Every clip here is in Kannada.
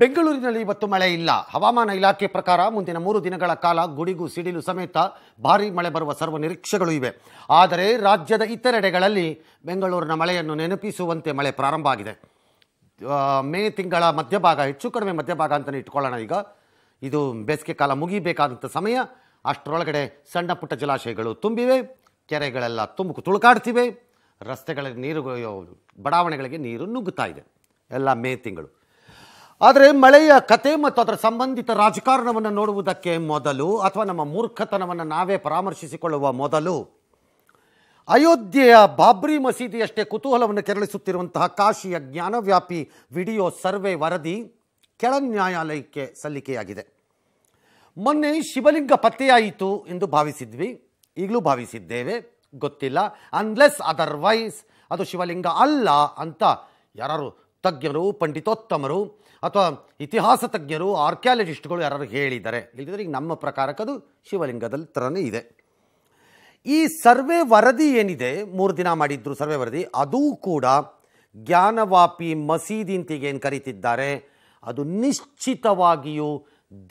ಬೆಂಗಳೂರಿನಲ್ಲಿ ಇವತ್ತು ಮಳೆ ಇಲ್ಲ ಹವಾಮಾನ ಇಲಾಖೆ ಪ್ರಕಾರ ಮುಂದಿನ ಮೂರು ದಿನಗಳ ಕಾಲ ಗುಡಿಗು ಸಿಡಿಲು ಸಮೇತ ಭಾರಿ ಮಳೆ ಬರುವ ಸರ್ವ ನಿರೀಕ್ಷೆಗಳು ಇವೆ ಆದರೆ ರಾಜ್ಯದ ಇತರೆಡೆಗಳಲ್ಲಿ ಬೆಂಗಳೂರಿನ ಮಳೆಯನ್ನು ನೆನಪಿಸುವಂತೆ ಮಳೆ ಪ್ರಾರಂಭ ಆಗಿದೆ ಮೇ ತಿಂಗಳ ಮಧ್ಯಭಾಗ ಹೆಚ್ಚು ಕಡಿಮೆ ಮಧ್ಯಭಾಗ ಅಂತಲೇ ಇಟ್ಕೊಳ್ಳೋಣ ಈಗ ಇದು ಬೇಸಿಗೆ ಕಾಲ ಮುಗಿಬೇಕಾದಂಥ ಸಮಯ ಅಷ್ಟರೊಳಗಡೆ ಸಣ್ಣ ಪುಟ್ಟ ಜಲಾಶಯಗಳು ತುಂಬಿವೆ ಕೆರೆಗಳೆಲ್ಲ ತುಂಬು ತುಳುಕಾಡ್ತಿವೆ ರಸ್ತೆಗಳಲ್ಲಿ ನೀರು ಬಡಾವಣೆಗಳಿಗೆ ನೀರು ನುಗ್ಗುತ್ತಾ ಇದೆ ಎಲ್ಲ ಮೇ ತಿಂಗಳು ಆದರೆ ಮಳೆಯ ಕತೆ ಮತ್ತು ಅದರ ಸಂಬಂಧಿತ ರಾಜಕಾರಣವನ್ನು ನೋಡುವುದಕ್ಕೆ ಮೊದಲು ಅಥವಾ ನಮ್ಮ ಮೂರ್ಖತನವನ್ನು ನಾವೇ ಪರಾಮರ್ಶಿಸಿಕೊಳ್ಳುವ ಮೊದಲು ಅಯೋಧ್ಯೆಯ ಬಾಬ್ರಿ ಮಸೀದಿಯಷ್ಟೇ ಕುತೂಹಲವನ್ನು ಕೆರಳಿಸುತ್ತಿರುವಂತಹ ಕಾಶಿಯ ಜ್ಞಾನವ್ಯಾಪಿ ವಿಡಿಯೋ ಸರ್ವೆ ವರದಿ ಕೆಳ ನ್ಯಾಯಾಲಯಕ್ಕೆ ಸಲ್ಲಿಕೆಯಾಗಿದೆ ಮೊನ್ನೆ ಶಿವಲಿಂಗ ಪತ್ತೆಯಾಯಿತು ಎಂದು ಭಾವಿಸಿದ್ವಿ ಈಗಲೂ ಭಾವಿಸಿದ್ದೇವೆ ಗೊತ್ತಿಲ್ಲ ಅನ್ಲೆಸ್ ಅದರ್ವೈಸ್ ಅದು ಶಿವಲಿಂಗ ಅಲ್ಲ ಅಂತ ಯಾರು ತಜ್ಞರು ಪಂಡಿತೋತ್ತಮರು ಅಥವಾ ಇತಿಹಾಸ ತಜ್ಞರು ಆರ್ಕ್ಯಾಲಜಿಸ್ಟ್ಗಳು ಯಾರು ಹೇಳಿದ್ದಾರೆ ಇಲ್ಲದಿದ್ರೆ ಈಗ ನಮ್ಮ ಪ್ರಕಾರಕ್ಕದು ಶಿವಲಿಂಗದಲ್ಲಿ ಥರನೇ ಇದೆ ಈ ಸರ್ವೆ ವರದಿ ಏನಿದೆ ಮೂರು ದಿನ ಮಾಡಿದ್ರು ಸರ್ವೆ ವರದಿ ಅದೂ ಕೂಡ ಜ್ಞಾನವಾಪಿ ಮಸೀದಿ ಏನು ಕರೀತಿದ್ದಾರೆ ಅದು ನಿಶ್ಚಿತವಾಗಿಯೂ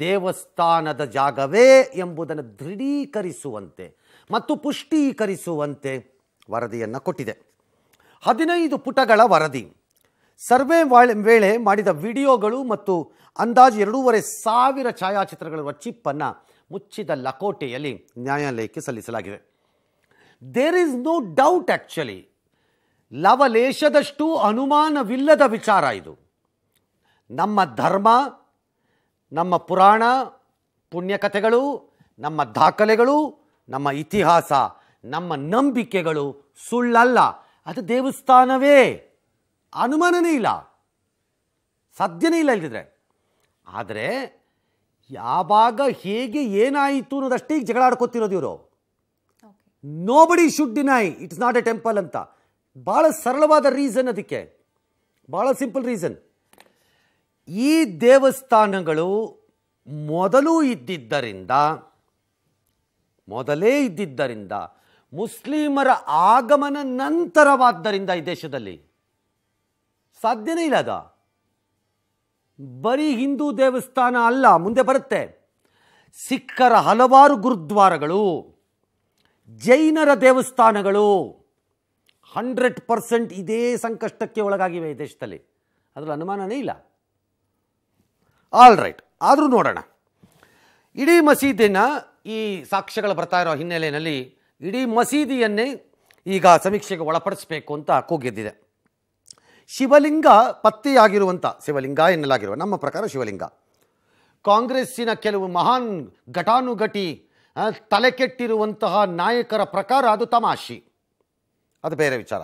ದೇವಸ್ಥಾನದ ಜಾಗವೇ ಎಂಬುದನ್ನು ದೃಢೀಕರಿಸುವಂತೆ ಮತ್ತು ಪುಷ್ಟೀಕರಿಸುವಂತೆ ವರದಿಯನ್ನು ಕೊಟ್ಟಿದೆ ಹದಿನೈದು ಪುಟಗಳ ವರದಿ ಸರ್ವೆ ವೇಳೆ ಮಾಡಿದ ವಿಡಿಯೋಗಳು ಮತ್ತು ಅಂದಾಜು ಎರಡೂವರೆ ಸಾವಿರ ಛಾಯಾಚಿತ್ರಗಳಿರುವ ಚಿಪ್ಪನ್ನು ಮುಚ್ಚಿದ ಲಕೋಟೆಯಲ್ಲಿ ನ್ಯಾಯಾಲಯಕ್ಕೆ ಸಲ್ಲಿಸಲಾಗಿದೆ there is no doubt actually ಲವಲೇಶದಷ್ಟು ಅನುಮಾನವಿಲ್ಲದ ವಿಚಾರ ಇದು ನಮ್ಮ ಧರ್ಮ ನಮ್ಮ ಪುರಾಣ ಪುಣ್ಯಕಥೆಗಳು ನಮ್ಮ ದಾಖಲೆಗಳು ನಮ್ಮ ಇತಿಹಾಸ ನಮ್ಮ ನಂಬಿಕೆಗಳು ಸುಳ್ಳಲ್ಲ ಅದು ದೇವಸ್ಥಾನವೇ ಅನುಮಾನನೇ ಇಲ್ಲ ಸಾಧ್ಯನೇ ಇಲ್ಲ ಇಲ್ಲದಿದ್ರೆ ಆದರೆ ಯಾವಾಗ ಹೇಗೆ ಏನಾಯಿತು ಅನ್ನೋದಷ್ಟೇ ಈಗ ಜಗಳ ಆಡ್ಕೊತಿರೋದು ಇವರು nobody body should deny it's not a temple ಅಂತ ಭಾಳ ಸರಳವಾದ ರೀಸನ್ ಅದಕ್ಕೆ ಭಾಳ ಸಿಂಪಲ್ ರೀಸನ್ ಈ ದೇವಸ್ಥಾನಗಳು ಮೊದಲು ಇದ್ದಿದ್ದರಿಂದ ಮೊದಲೇ ಇದ್ದಿದ್ದರಿಂದ ಮುಸ್ಲಿಮರ ಆಗಮನ ನಂತರವಾದ್ದರಿಂದ ಈ ದೇಶದಲ್ಲಿ ಸಾಧ್ಯನೇ ಇಲ್ಲ ಅದ ಬರೀ ಹಿಂದೂ ದೇವಸ್ಥಾನ ಅಲ್ಲ ಮುಂದೆ ಬರುತ್ತೆ ಸಿಖ್ಖರ ಹಲವಾರು ಗುರುದ್ವಾರಗಳು ಜೈನರ ದೇವಸ್ಥಾನಗಳು ಹಂಡ್ರೆಡ್ ಪರ್ಸೆಂಟ್ ಇದೇ ಸಂಕಷ್ಟಕ್ಕೆ ಒಳಗಾಗಿವೆ ಈ ದೇಶದಲ್ಲಿ ಅದರ ಅನುಮಾನನೇ ಇಲ್ಲ ಆಲ್ ರೈಟ್ ಆದರೂ ನೋಡೋಣ ಇಡೀ ಮಸೀದಿನ ಈ ಸಾಕ್ಷ್ಯಗಳು ಬರ್ತಾ ಇರೋ ಹಿನ್ನೆಲೆಯಲ್ಲಿ ಇಡೀ ಮಸೀದಿಯನ್ನೇ ಈಗ ಸಮೀಕ್ಷೆಗೆ ಒಳಪಡಿಸಬೇಕು ಅಂತ ಕೂಗೆದ್ದಿದೆ ಶಿವಲಿಂಗ ಪತ್ತೆಯಾಗಿರುವಂಥ ಶಿವಲಿಂಗ ಎನ್ನಲಾಗಿರುವ ನಮ್ಮ ಪ್ರಕಾರ ಶಿವಲಿಂಗ ಕಾಂಗ್ರೆಸ್ಸಿನ ಕೆಲವು ಮಹಾನ್ ಘಟಾನುಘಟಿ ತಲೆ ಕೆಟ್ಟಿರುವಂತಹ ನಾಯಕರ ಪ್ರಕಾರ ಅದು ತಮಾಷಿ ಅದು ಬೇರೆ ವಿಚಾರ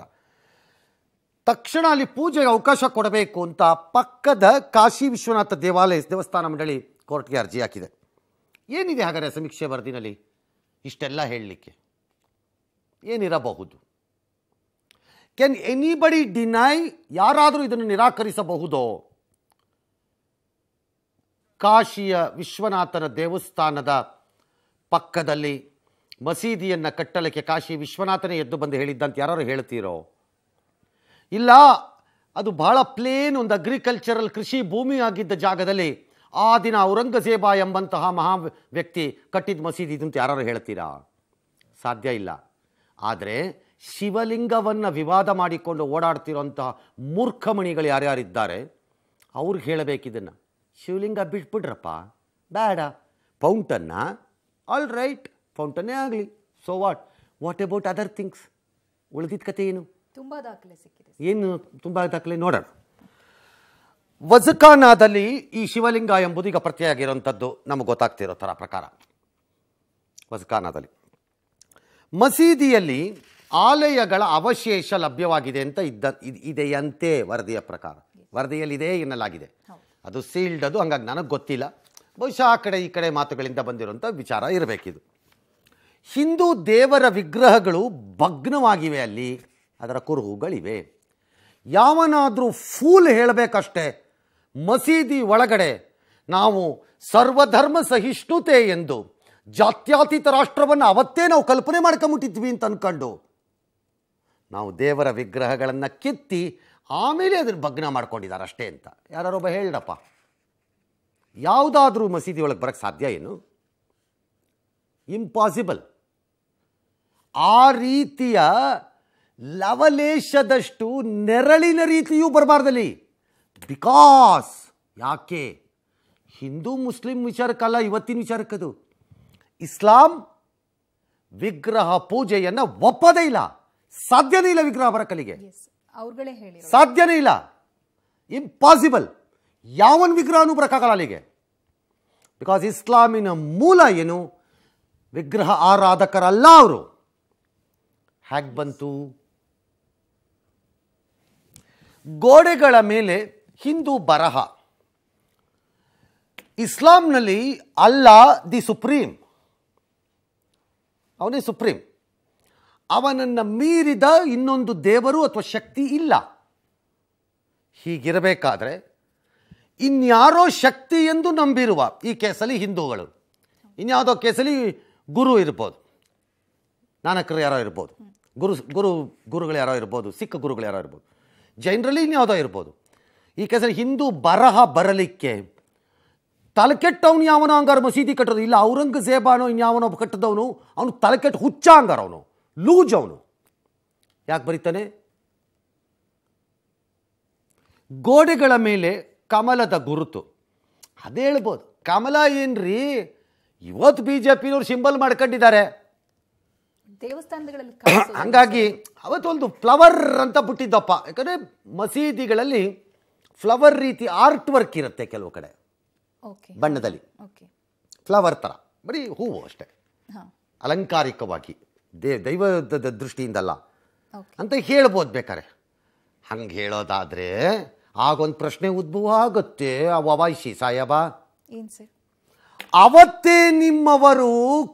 ತಕ್ಷಣ ಅಲ್ಲಿ ಪೂಜೆಗೆ ಅವಕಾಶ ಕೊಡಬೇಕು ಅಂತ ಪಕ್ಕದ ಕಾಶಿ ವಿಶ್ವನಾಥ ದೇವಾಲಯ ದೇವಸ್ಥಾನ ಮಂಡಳಿ ಕೋರ್ಟ್ಗೆ ಅರ್ಜಿ ಹಾಕಿದೆ ಏನಿದೆ ಹಾಗಾದರೆ ಸಮೀಕ್ಷೆ ವರದಿನಲ್ಲಿ ಇಷ್ಟೆಲ್ಲ ಹೇಳಲಿಕ್ಕೆ ಏನಿರಬಹುದು ಕೆನ್ ಎನಿಬಡಿ ಡಿನೈ ಯಾರಾದರೂ ಇದನ್ನು ನಿರಾಕರಿಸಬಹುದೋ ಕಾಶಿಯ ವಿಶ್ವನಾಥನ ದೇವಸ್ಥಾನದ ಪಕ್ಕದಲ್ಲಿ ಮಸೀದಿಯನ್ನು ಕಟ್ಟಲಿಕ್ಕೆ ಕಾಶಿ ವಿಶ್ವನಾಥನೇ ಎದ್ದು ಬಂದು ಹೇಳಿದ್ದಂತ ಯಾರು ಹೇಳ್ತೀರೋ ಇಲ್ಲ ಅದು ಬಹಳ ಪ್ಲೇನ್ ಒಂದು ಅಗ್ರಿಕಲ್ಚರಲ್ ಕೃಷಿ ಭೂಮಿ ಆಗಿದ್ದ ಜಾಗದಲ್ಲಿ ಆ ದಿನ ಔರಂಗಜೇಬ ಎಂಬಂತಹ ಮಹಾ ವ್ಯಕ್ತಿ ಕಟ್ಟಿದ ಮಸೀದಿ ಇದಂತ ಯಾರು ಹೇಳ್ತೀರಾ ಸಾಧ್ಯ ಇಲ್ಲ ಆದರೆ ಶಿವಲಿಂಗವನ್ನು ವಿವಾದ ಮಾಡಿಕೊಂಡು ಓಡಾಡ್ತಿರೋಂತಹ ಮೂರ್ಖಮಣಿಗಳು ಯಾರ್ಯಾರಿದ್ದಾರೆ ಅವ್ರಿಗೆ ಹೇಳಬೇಕಿದನ್ನು ಶಿವಲಿಂಗ ಬಿಟ್ಬಿಡ್ರಪ್ಪ ಬೇಡ ಫೌಂಟನ್ನ ಆಲ್ ರೈಟ್ ಫೌಂಟನ್ನೇ ಆಗಲಿ so what what about other things ಉಳಿದಿದ್ದ ಕತೆ ಏನು ತುಂಬ ದಾಖಲೆ ಸಿಕ್ಕಿದೆ ಏನು ತುಂಬ ದಾಖಲೆ ನೋಡೋಣ ವಜಕಾನಾದಲ್ಲಿ ಈ ಶಿವಲಿಂಗ ಎಂಬುದು ಈಗ ಪ್ರತಿಯಾಗಿರುವಂಥದ್ದು ನಮಗೆ ಗೊತ್ತಾಗ್ತಿರೋ ಥರ ಪ್ರಕಾರ ವಜಕಾನಾದಲ್ಲಿ ಮಸೀದಿಯಲ್ಲಿ ಆಲಯಗಳ ಅವಶೇಷ ಲಭ್ಯವಾಗಿದೆ ಅಂತ ಇದ್ದ ಇದೆಯಂತೆ ವರದಿಯ ಪ್ರಕಾರ ವರದಿಯಲ್ಲಿದೆ ಇದೆ ಎನ್ನಲಾಗಿದೆ ಅದು ಸೀಲ್ಡ್ ಅದು ಹಂಗಾಗಿ ನನಗೆ ಗೊತ್ತಿಲ್ಲ ಬಹುಶಃ ಆ ಕಡೆ ಈ ಕಡೆ ಮಾತುಗಳಿಂದ ಬಂದಿರುವಂಥ ವಿಚಾರ ಇರಬೇಕಿದು ಹಿಂದೂ ದೇವರ ವಿಗ್ರಹಗಳು ಭಗ್ನವಾಗಿವೆ ಅಲ್ಲಿ ಅದರ ಕುರುಹುಗಳಿವೆ ಯಾವನಾದರೂ ಫೂಲ್ ಹೇಳಬೇಕಷ್ಟೇ ಮಸೀದಿ ಒಳಗಡೆ ನಾವು ಸರ್ವಧರ್ಮ ಸಹಿಷ್ಣುತೆ ಎಂದು ಜಾತ್ಯಾತೀತ ರಾಷ್ಟ್ರವನ್ನು ಅವತ್ತೇ ನಾವು ಕಲ್ಪನೆ ಮಾಡ್ಕೊಂಬಿಟ್ಟಿದ್ವಿ ಅಂತ ಅಂದ್ಕೊಂಡು ನಾವು ದೇವರ ವಿಗ್ರಹಗಳನ್ನು ಕಿತ್ತಿ ಆಮೇಲೆ ಅದನ್ನು ಭಗ್ನ ಮಾಡ್ಕೊಂಡಿದ್ದಾರೆ ಅಷ್ಟೇ ಅಂತ ಯಾರೊಬ್ಬ ಹೇಳಪ್ಪ ಯಾವುದಾದ್ರೂ ಮಸೀದಿ ಒಳಗೆ ಬರೋಕ್ಕೆ ಸಾಧ್ಯ ಏನು ಇಂಪಾಸಿಬಲ್ ಆ ರೀತಿಯ ಲವಲೇಶದಷ್ಟು ನೆರಳಿನ ರೀತಿಯೂ ಬರಬಾರ್ದಲ್ಲಿ ಬಿಕಾಸ್ ಯಾಕೆ ಹಿಂದೂ ಮುಸ್ಲಿಂ ವಿಚಾರಕ್ಕಲ್ಲ ಇವತ್ತಿನ ವಿಚಾರಕ್ಕದು ಇಸ್ಲಾಂ ವಿಗ್ರಹ ಪೂಜೆಯನ್ನು ಒಪ್ಪದೇ ಇಲ್ಲ ಸಾಧ್ಯನೇ ಇಲ್ಲ ವಿಗ್ರಹ ಬರ ಕಲಿಗೆ ಸಾಧ್ಯನೇ ಇಲ್ಲ ಇಂಪಾಸಿಬಲ್ ಯಾವನ್ ವಿಗ್ರಹನು ಬರಕಾಗಲ್ಲ ಅಲ್ಲಿಗೆ ಬಿಕಾಸ್ ಇಸ್ಲಾಮಿನ ಮೂಲ ಏನು ವಿಗ್ರಹ ಆರಾಧಕರಲ್ಲ ಅವರು ಹ್ಯಾಕ್ ಬಂತು ಗೋಡೆಗಳ ಮೇಲೆ ಹಿಂದೂ ಬರಹ ಇಸ್ಲಾಂನಲ್ಲಿ ಅಲ್ಲಾ ದಿ ಸುಪ್ರೀಂ ಅವನೇ ಸುಪ್ರೀಂ ಅವನನ್ನು ಮೀರಿದ ಇನ್ನೊಂದು ದೇವರು ಅಥವಾ ಶಕ್ತಿ ಇಲ್ಲ ಹೀಗಿರಬೇಕಾದ್ರೆ ಇನ್ಯಾರೋ ಶಕ್ತಿ ಎಂದು ನಂಬಿರುವ ಈ ಕೇಸಲಿ ಹಿಂದೂಗಳು ಇನ್ಯಾವುದೋ ಕೇಸಲಿ ಗುರು ಇರ್ಬೋದು ನಾನಕರು ಯಾರೋ ಇರ್ಬೋದು ಗುರು ಗುರು ಗುರುಗಳು ಯಾರೋ ಇರ್ಬೋದು ಸಿಖ್ ಗುರುಗಳು ಯಾರೋ ಇರ್ಬೋದು ಜನರಲಿ ಇನ್ಯಾವುದೋ ಇರ್ಬೋದು ಈ ಕೇಸಲ್ಲಿ ಹಿಂದೂ ಬರಹ ಬರಲಿಕ್ಕೆ ತಲೆಕೆಟ್ಟವನು ಯಾವನೋ ಹಂಗಾರು ಮಸೀದಿ ಕಟ್ಟೋದು ಇಲ್ಲ ಔರಂಗಜೇಬಾನೋ ಇನ್ಯಾವನೋ ಕಟ್ಟದವನು ಅವನು ತಲೆಕೆಟ್ಟು ಹುಚ್ಚ ಅವನು ಲೂಜ್ ಅವನು ಯಾಕೆ ಬರೀತಾನೆ ಗೋಡೆಗಳ ಮೇಲೆ ಕಮಲದ ಗುರುತು ಅದೇ ಹೇಳ್ಬೋದು ಕಮಲ ಏನ್ರಿ ಇವತ್ತು ಬಿ ಜೆ ಪಿನವ್ರು ಸಿಂಬಲ್ ಮಾಡ್ಕೊಂಡಿದ್ದಾರೆ ದೇವಸ್ಥಾನಗಳಲ್ಲಿ ಹಂಗಾಗಿ ಅವತ್ತೊಂದು ಫ್ಲವರ್ ಅಂತ ಬಿಟ್ಟಿದ್ದಪ್ಪ ಯಾಕಂದ್ರೆ ಮಸೀದಿಗಳಲ್ಲಿ ಫ್ಲವರ್ ರೀತಿ ಆರ್ಟ್ ವರ್ಕ್ ಇರುತ್ತೆ ಕೆಲವು ಕಡೆ ಬಣ್ಣದಲ್ಲಿ ಫ್ಲವರ್ ಥರ ಬರೀ ಹೂವು ಅಷ್ಟೇ ಅಲಂಕಾರಿಕವಾಗಿ ದೇ ದೈವದ ದೃಷ್ಟಿಯಿಂದಲ್ಲ ಅಂತ ಹೇಳ್ಬೋದು ಬೇಕಾರೆ ಹಂಗೆ ಹೇಳೋದಾದರೆ ಆಗೊಂದು ಪ್ರಶ್ನೆ ಉದ್ಭವ ಆಗುತ್ತೆ ಅವಾಯ್ಸಿ ಸಾಯಬ ಅವತ್ತೇ ನಿಮ್ಮವರು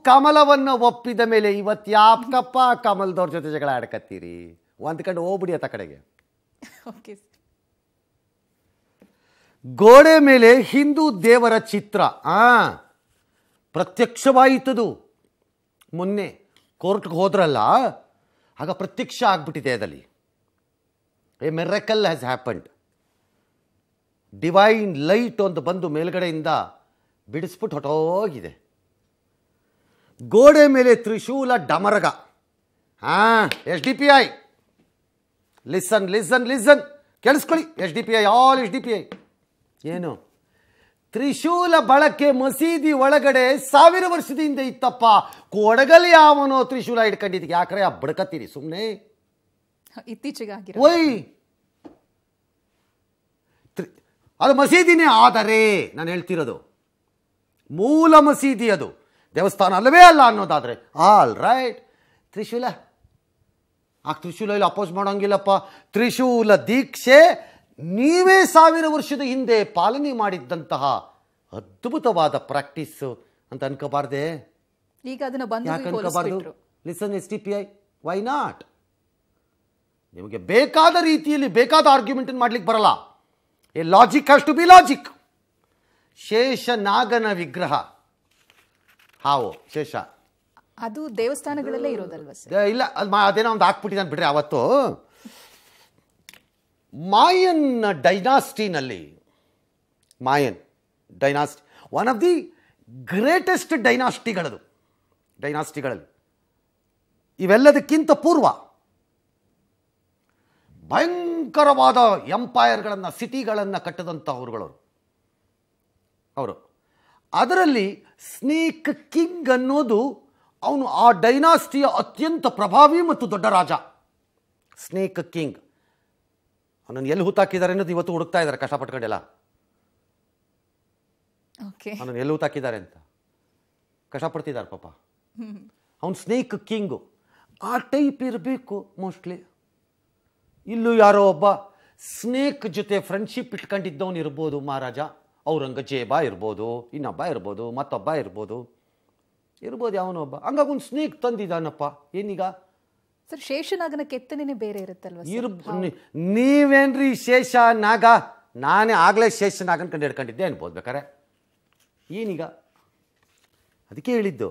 ಕಮಲವನ್ನು ಒಪ್ಪಿದ ಮೇಲೆ ಇವತ್ತು ಯಾಕಪ್ಪ ಕಮಲದವ್ರ ಜೊತೆ ಜಗಳ ಆಡ್ಕತ್ತೀರಿ ಒಂದು ಕಂಡು ಹೋಗ್ಬಿಡಿ ಆತ ಕಡೆಗೆ ಗೋಡೆ ಮೇಲೆ ಹಿಂದೂ ದೇವರ ಚಿತ್ರ ಆ ಪ್ರತ್ಯಕ್ಷವಾಯಿತದು ಮೊನ್ನೆ ಕೋರ್ಟ್ಗೆ ಹೋದ್ರಲ್ಲ ಆಗ ಪ್ರತ್ಯಕ್ಷ ಆಗ್ಬಿಟ್ಟಿದೆ ಅದಲ್ಲಿ a miracle has happened divine light ಒಂದು ಬಂದು ಮೇಲ್ಗಡೆಯಿಂದ ಬಿಡಿಸ್ಬಿಟ್ಟು ಹೊಟ್ಟೋಗಿದೆ ಗೋಡೆ ಮೇಲೆ ತ್ರಿಶೂಲ ಡಮರಗ ಹಾಂ S D P I listen listen listen ಕೇಳಿಸ್ಕೊಳ್ಳಿ S D P I all S D P I ಏನು ತ್ರಿಶೂಲ ಬಳಕೆ ಮಸೀದಿ ಒಳಗಡೆ ಸಾವಿರ ವರ್ಷದ ಹಿಂದೆ ಇತ್ತಪ್ಪ ಕೊಡಗಲ್ ಯಾವನೋ ತ್ರಿಶೂಲ ಇಟ್ಕೊಂಡಿದ್ದೀಗ ಯಾಕ್ರೆ ಆ ಬಡ್ಕತ್ತೀರಿ ಸುಮ್ಮನೆ ಇತ್ತೀಚೆಗೆ ಅದು ಮಸೀದಿನೇ ಆದರೆ ನಾನು ಹೇಳ್ತಿರೋದು ಮೂಲ ಮಸೀದಿ ಅದು ದೇವಸ್ಥಾನ ಅಲ್ಲವೇ ಅಲ್ಲ ಅನ್ನೋದಾದರೆ ಆಲ್ ರೈಟ್ ತ್ರಿಶೂಲ ಆ ತ್ರಿಶೂಲ ಇಲ್ಲಿ ಅಪೋಸ್ ಮಾಡೋಂಗಿಲ್ಲಪ್ಪ ತ್ರಿಶೂಲ ದೀಕ್ಷೆ ನೀವೇ ಸಾವಿರ ವರ್ಷದ ಹಿಂದೆ ಪಾಲನೆ ಮಾಡಿದ್ದಂತಹ ಅದ್ಭುತವಾದ ಪ್ರಾಕ್ಟೀಸ್ ಅಂತ ಅನ್ಕೋಬಾರ್ದೆ ಈಗ ಅದನ್ನು listen S T P I why not ನಿಮಗೆ ಬೇಕಾದ ರೀತಿಯಲ್ಲಿ ಬೇಕಾದ ಆರ್ಗ್ಯುಮೆಂಟ್ ಮಾಡ್ಲಿಕ್ಕೆ ಬರಲ್ಲ a logic has to be logic ಶೇಷನಾಗನ ವಿಗ್ರಹ ಹಾವು ಶೇಷ ಅದು ದೇವಸ್ಥಾನಗಳಲ್ಲೇ ಇರೋದಲ್ವ ಇಲ್ಲ ಅದೇನೋ ಒಂದು ಹಾಕ್ಬಿಟ್ಟಿದ್ದಾನೆ ಬಿಡ್ರಿ ಅವತ್ತು ಮಾಯನ್ ಡೈನಾಸ್ಟಿನಲ್ಲಿ Mayan dynasty one of the greatest ಡೈನಾಸ್ಟಿಗಳದು ಡೈನಾಸ್ಟಿಗಳಲ್ಲಿ ಇವೆಲ್ಲದಕ್ಕಿಂತ ಪೂರ್ವ ಭಯಂಕರವಾದ ಎಂಪೈರ್ಗಳನ್ನು ಸಿಟಿಗಳನ್ನು ಕಟ್ಟದಂಥ ಅವರುಗಳವರು ಅವರು ಅದರಲ್ಲಿ ಸ್ನೇಕ್ ಕಿಂಗ್ ಅನ್ನೋದು ಅವನು ಆ ಡೈನಾಸ್ಟಿಯ ಅತ್ಯಂತ ಪ್ರಭಾವಿ ಮತ್ತು ದೊಡ್ಡ ರಾಜ ಸ್ನೇಕ್ ಕಿಂಗ್ ಅವನನ್ನು ಎಲ್ಲಿ ಹೂತಾಕಿದ್ದಾರೆ ಅನ್ನೋದು ಇವತ್ತು ಹುಡುಕ್ತಾ ಇದ್ದಾರೆ ಕಷ್ಟಪಟ್ಕೊಂಡೆಲ್ಲ ಅವನನ್ನು ಎಲ್ಲಿ ಹೂತಾಕಿದ್ದಾರೆ ಅಂತ ಕಷ್ಟಪಡ್ತಿದ್ದಾರೆ ಪಾಪ ಅವನು ಸ್ನೇಕ್ ಕಿಂಗು ಆ ಟೈಪ್ ಇರಬೇಕು ಮೋಸ್ಟ್ಲಿ ಇಲ್ಲೂ ಯಾರೋ ಒಬ್ಬ ಸ್ನೇಕ್ ಜೊತೆ ಫ್ರೆಂಡ್ಶಿಪ್ ಇಟ್ಕೊಂಡಿದ್ದವನು ಇರ್ಬೋದು ಮಹಾರಾಜ ಔರಂಗಜೇಬ ಇರ್ಬೋದು ಇನ್ನೊಬ್ಬ ಇರ್ಬೋದು ಮತ್ತೊಬ್ಬ ಇರ್ಬೋದು ಇರ್ಬೋದು ಯಾವನೊಬ್ಬ ಹಂಗಾಗಿ ಒಂದು ಸ್ನೇಕ್ ತಂದಿದ್ದಾನಪ್ಪ ಏನೀಗ ಸರ್ ಶೇಷನಾಗನ ಕೆತ್ತನೆ ಬೇರೆ ಇರುತ್ತಲ್ವ ನೀವೇನ್ರಿ ಶೇಷ ನಾಗ ನಾನೇ ಆಗಲೇ ಶೇಷನಾಗನ ಕಂಡು ಹಿಡ್ಕೊಂಡಿದ್ದೆ ಏನು ಬೇಕಾರೆ ಏನೀಗ ಅದಕ್ಕೆ ಹೇಳಿದ್ದು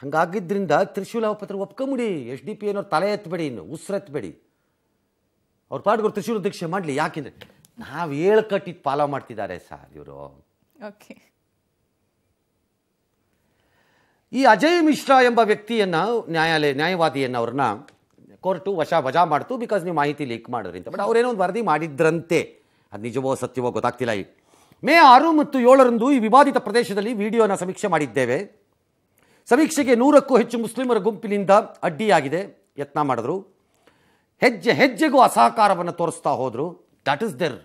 ಹಂಗಾಗಿದ್ದರಿಂದ ತ್ರಿಶೂಲ ಪತ್ರ ಒಪ್ಕೊಂಬಿಡಿ ಎಸ್ ಡಿ ಪಿ ಏನೋ ತಲೆ ಎತ್ತಬೇಡಿ ಇನ್ನು ಉಸಿರೆತ್ತಬೇಡಿ ಅವ್ರ ಪಾಡ್ಗೋರು ತ್ರಿಶೂಲ ದೀಕ್ಷೆ ಮಾಡಲಿ ಯಾಕೆಂದರೆ ನಾವು ಹೇಳ್ಕಟ್ಟಿದ್ದು ಪಾಲೋ ಮಾಡ್ತಿದ್ದಾರೆ ಸರ್ ಇವರು ಓಕೆ ಈ ಅಜಯ್ ಮಿಶ್ರಾ ಎಂಬ ವ್ಯಕ್ತಿಯನ್ನು ನ್ಯಾಯಾಲಯ ನ್ಯಾಯವಾದಿಯನ್ನು ಅವ್ರನ್ನ ಕೋರ್ಟು ವಶ ವಜಾ ಮಾಡ್ತು ಬಿಕಾಸ್ ನೀವು ಮಾಹಿತಿ ಲೀಕ್ ಮಾಡಿದ್ರಿ ಅಂತ ಬಟ್ ಅವ್ರೇನೋ ಒಂದು ವರದಿ ಮಾಡಿದ್ರಂತೆ ಅದು ನಿಜವೋ ಸತ್ಯವೋ ಗೊತ್ತಾಗ್ತಿಲ್ಲ ಈ ಮೇ ಆರು ಮತ್ತು ಏಳರಂದು ಈ ವಿವಾದಿತ ಪ್ರದೇಶದಲ್ಲಿ ವಿಡಿಯೋನ ಸಮೀಕ್ಷೆ ಮಾಡಿದ್ದೇವೆ ಸಮೀಕ್ಷೆಗೆ ನೂರಕ್ಕೂ ಹೆಚ್ಚು ಮುಸ್ಲಿಮರ ಗುಂಪಿನಿಂದ ಅಡ್ಡಿಯಾಗಿದೆ ಯತ್ನ ಮಾಡಿದ್ರು ಹೆಜ್ಜೆ ಹೆಜ್ಜೆಗೂ ಅಸಹಕಾರವನ್ನು ತೋರಿಸ್ತಾ ಹೋದರು that is their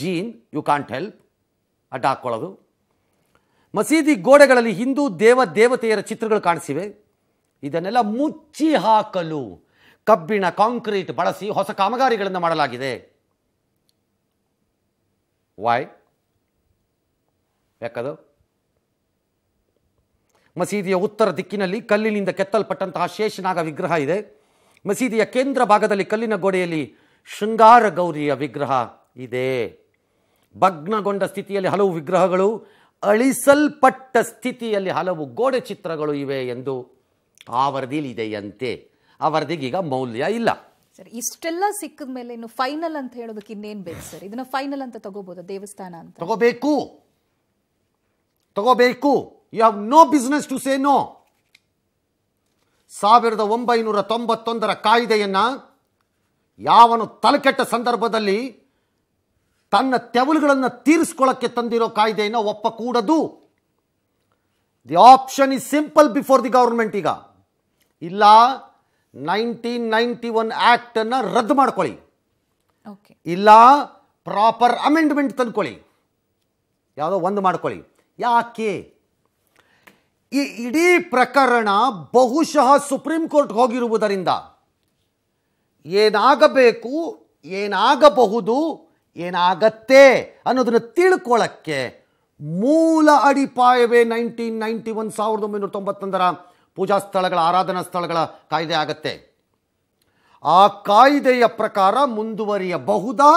gene you can't help ಅಡ್ಡ ಹಾಕ್ಕೊಳ್ಳೋದು ಮಸೀದಿ ಗೋಡೆಗಳಲ್ಲಿ ಹಿಂದೂ ದೇವ ದೇವತೆಯರ ಚಿತ್ರಗಳು ಕಾಣಿಸಿವೆ ಇದನ್ನೆಲ್ಲ ಮುಚ್ಚಿ ಹಾಕಲು ಕಬ್ಬಿಣ ಕಾಂಕ್ರೀಟ್ ಬಳಸಿ ಹೊಸ ಕಾಮಗಾರಿಗಳನ್ನು ಮಾಡಲಾಗಿದೆ ವಾಯ್ ಯಾಕದು ಮಸೀದಿಯ ಉತ್ತರ ದಿಕ್ಕಿನಲ್ಲಿ ಕಲ್ಲಿನಿಂದ ಕೆತ್ತಲ್ಪಟ್ಟಂತಹ ಶೇಷನಾಗ ವಿಗ್ರಹ ಇದೆ ಮಸೀದಿಯ ಕೇಂದ್ರ ಭಾಗದಲ್ಲಿ ಕಲ್ಲಿನ ಗೋಡೆಯಲ್ಲಿ ಶೃಂಗಾರ ಗೌರಿಯ ವಿಗ್ರಹ ಇದೆ ಭಗ್ನಗೊಂಡ ಸ್ಥಿತಿಯಲ್ಲಿ ಹಲವು ವಿಗ್ರಹಗಳು ಅಳಿಸಲ್ಪಟ್ಟ ಸ್ಥಿತಿಯಲ್ಲಿ ಹಲವು ಗೋಡೆ ಚಿತ್ರಗಳು ಇವೆ ಎಂದು ಆ ವರದಿಲಿ ಇದೆಯಂತೆ ಆ ವರದಿಗೀಗ ಮೌಲ್ಯ ಇಲ್ಲ ಸರ್ ಇಷ್ಟೆಲ್ಲ ಸಿಕ್ಕಿದ ಮೇಲೆ ಇನ್ನು ಫೈನಲ್ ಅಂತ ಹೇಳೋದಕ್ಕೆ ಇನ್ನೇನು ಬೇಕು ಸರ್ ಇದನ್ನ ಫೈನಲ್ ಅಂತ ತಗೋಬಹುದು ದೇವಸ್ಥಾನ ಅಂತ ತಗೋಬೇಕು ತಗೋಬೇಕು you have no business to say no ಸಾವಿರದ ಒಂಬೈನೂರ ತೊಂಬತ್ತೊಂದರ ಕಾಯ್ದೆಯನ್ನು ಯಾವನು ತಲೆಕೆಟ್ಟ ಸಂದರ್ಭದಲ್ಲಿ ತನ್ನ ತೆವಲುಗಳನ್ನು ತೀರಿಸ್ಕೊಳ್ಳೋಕ್ಕೆ ತಂದಿರೋ ಕಾಯ್ದೆಯನ್ನು ಒಪ್ಪಕೂಡದು the option is simple before the government ಈಗ ಇಲ್ಲ ನೈನ್ಟೀನ್ ನೈಂಟಿ ಒನ್ ಆ್ಯಕ್ಟನ್ನು ರದ್ದು ಮಾಡ್ಕೊಳ್ಳಿ ಇಲ್ಲ ಪ್ರಾಪರ್ ಅಮೆಂಡ್ಮೆಂಟ್ ತಂದ್ಕೊಳ್ಳಿ ಯಾವುದೋ ಒಂದು ಮಾಡ್ಕೊಳ್ಳಿ ಯಾಕೆ ಈ ಇಡೀ ಪ್ರಕರಣ ಬಹುಶಃ ಸುಪ್ರೀಂ ಕೋರ್ಟ್ ಹೋಗಿರುವುದರಿಂದ ಏನಾಗಬೇಕು ಏನಾಗಬಹುದು ಏನಾಗತ್ತೆ ಅನ್ನೋದನ್ನು ತಿಳ್ಕೊಳ್ಳೋಕ್ಕೆ ಮೂಲ ಅಡಿಪಾಯವೇ ನೈನ್ಟೀನ್ ನೈಂಟಿ ಒನ್ ಸಾವಿರದ ಒಂಬೈನೂರ ತೊಂಬತ್ತೊಂದರ ಪೂಜಾ ಸ್ಥಳಗಳ ಆರಾಧನಾ ಸ್ಥಳಗಳ ಕಾಯ್ದೆ ಆಗತ್ತೆ ಆ ಕಾಯ್ದೆಯ ಪ್ರಕಾರ ಮುಂದುವರಿಯಬಹುದಾ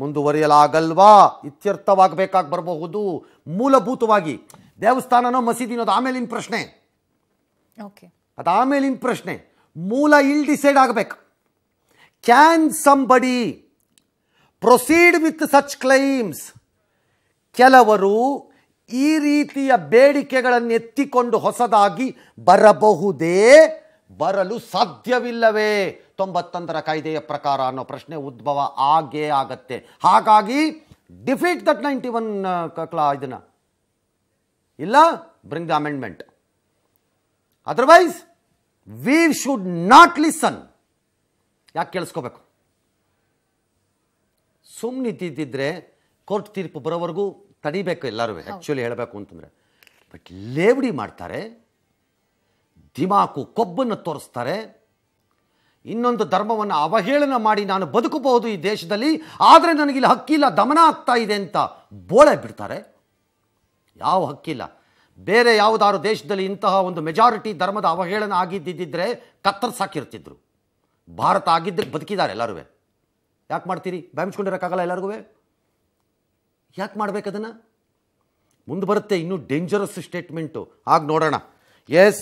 ಮುಂದುವರಿಯಲಾಗಲ್ವಾ ಇತ್ಯರ್ಥವಾಗಬೇಕಾಗಿ ಬರಬಹುದು ಮೂಲಭೂತವಾಗಿ ದೇವಸ್ಥಾನನೋ ಮಸೀದಿನೋದು ಆಮೇಲಿನ ಪ್ರಶ್ನೆ ಓಕೆ ಅದಾಮೇಲಿನ ಪ್ರಶ್ನೆ ಮೂಲ ಇಲ್ ಡಿಸೈಡ್ ಆಗಬೇಕು can somebody proceed with such claims ಕೆಲವರು ಈ ರೀತಿಯ ಬೇಡಿಕೆಗಳನ್ನು ಎತ್ತಿಕೊಂಡು ಹೊಸದಾಗಿ ಬರಬಹುದೇ ಬರಲು ಸಾಧ್ಯವಿಲ್ಲವೇ ತೊಂಬತ್ತೊಂದರ ಕಾಯ್ದೆಯ ಪ್ರಕಾರ ಅನ್ನೋ ಪ್ರಶ್ನೆ ಉದ್ಭವ ಆಗೇ ಆಗತ್ತೆ ಹಾಗಾಗಿ defeat that ninety one clause ಇಲ್ಲ bring the amendment otherwise we should not listen ಯಾಕೆ ಕೇಳಿಸ್ಕೋಬೇಕು ಸುಮ್ಮನೆ ಕೋರ್ಟ್ ತೀರ್ಪು ಬರೋವರೆಗೂ ತಡಿಬೇಕು ಎಲ್ಲರೂ ಆ್ಯಕ್ಚುಲಿ ಹೇಳಬೇಕು ಅಂತಂದರೆ ಬಟ್ ಲೇವಡಿ ಮಾಡ್ತಾರೆ ದಿಮಾಕು ಕೊಬ್ಬನ್ನು ತೋರಿಸ್ತಾರೆ ಇನ್ನೊಂದು ಧರ್ಮವನ್ನು ಅವಹೇಳನ ಮಾಡಿ ನಾನು ಬದುಕಬಹುದು ಈ ದೇಶದಲ್ಲಿ ಆದರೆ ನನಗಿಲ್ಲಿ ಹಕ್ಕಿಲ್ಲ ದಮನ ಆಗ್ತಾ ಇದೆ ಅಂತ ಬೋಳೆ ಬಿಡ್ತಾರೆ ಯಾವ ಹಕ್ಕಿಲ್ಲ ಬೇರೆ ಯಾವುದಾದ್ರು ದೇಶದಲ್ಲಿ ಇಂತಹ ಒಂದು ಮೆಜಾರಿಟಿ ಧರ್ಮದ ಅವಹೇಳನ ಆಗಿದ್ದಿದ್ದರೆ ಕತ್ತರಿಸಾಕಿರ್ತಿದ್ರು ಭಾರತ ಆಗಿದ್ದರೆ ಬದುಕಿದ್ದಾರೆ ಎಲ್ಲರೂ ಯಾಕೆ ಮಾಡ್ತೀರಿ ಬ್ಯಾಮಿಚ್ಕೊಂಡಿರೋಕ್ಕಾಗಲ್ಲ ಎಲ್ಲರಿಗೂ ಯಾಕೆ ಮಾಡ್ಬೇಕು ಅದನ್ನು ಮುಂದೆ ಬರುತ್ತೆ ಇನ್ನೂ ಡೇಂಜರಸ್ ಸ್ಟೇಟ್ಮೆಂಟು ಆಗ ನೋಡೋಣ ಎಸ್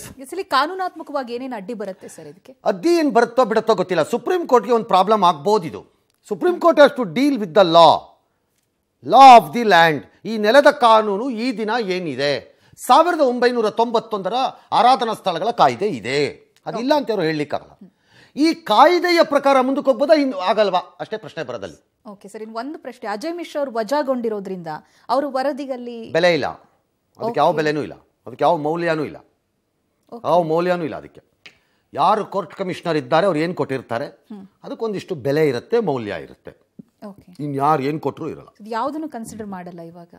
ಕಾನೂನಾತ್ಮಕವಾಗಿ ಏನೇನು ಅಡ್ಡಿ ಬರುತ್ತೆ ಸರ್ ಇದಕ್ಕೆ ಅಡ್ಡಿ ಏನು ಬರುತ್ತೋ ಬಿಡುತ್ತೋ ಗೊತ್ತಿಲ್ಲ ಸುಪ್ರೀಂ ಕೋರ್ಟ್ಗೆ ಒಂದು ಪ್ರಾಬ್ಲಮ್ ಆಗ್ಬೋದು ಇದು ಸುಪ್ರೀಂ ಕೋರ್ಟ್ ಅಷ್ಟು deal with the law law of the land ಈ ನೆಲದ ಕಾನೂನು ಈ ದಿನ ಏನಿದೆ ಸಾವಿರದ ಒಂಬೈನೂರ ತೊಂಬತ್ತೊಂದರ ಆರಾಧನಾ ಸ್ಥಳಗಳ ಕಾಯ್ದೆ ಇದೆ ಅದಿಲ್ಲ ಅಂತ ಅವರು ಹೇಳಲಿಕ್ಕಾಗಲ್ಲ ಈ ಕಾಯ್ದೆಯ ಪ್ರಕಾರ ಮುಂದಕ್ಕೆ ಹೋಗ್ಬೋದಾ ಇನ್ನು ಆಗಲ್ವಾ ಅಷ್ಟೇ ಪ್ರಶ್ನೆ ಬರೋದಲ್ಲಿ ಓಕೆ ಸರ್ ಇನ್ನು ಒಂದು ಪ್ರಶ್ನೆ ಅಜಯ್ ಮಿಶ್ರ ಅವರು ವಜಾಗೊಂಡಿರೋದ್ರಿಂದ ಅವರು ವರದಿಗಲ್ಲಿ ಬೆಲೆ ಇಲ್ಲ ಅದಕ್ಕೆ ಯಾವ ಬೆಲೆನೂ ಇಲ್ಲ ಅದಕ್ಕೆ ಯಾವ ಮೌಲ್ಯನೂ ಇಲ್ಲ ಯಾವ ಮೌಲ್ಯನೂ ಇಲ್ಲ ಅದಕ್ಕೆ ಯಾರು ಕೋರ್ಟ್ ಕಮಿಷನರ್ ಇದ್ದಾರೆ ಅವ್ರು ಏನು ಕೊಟ್ಟಿರ್ತಾರೆ ಅದಕ್ಕೊಂದಿಷ್ಟು ಬೆಲೆ ಇರುತ್ತೆ ಮೌಲ್ಯ ಇರುತ್ತೆ ಇನ್ನು ಯಾರು ಏನು ಕೊಟ್ಟರು ಇರಲ್ಲ ಯಾವುದನ್ನು ಕನ್ಸಿಡರ್ ಮಾಡಲ್ಲ ಇವಾಗ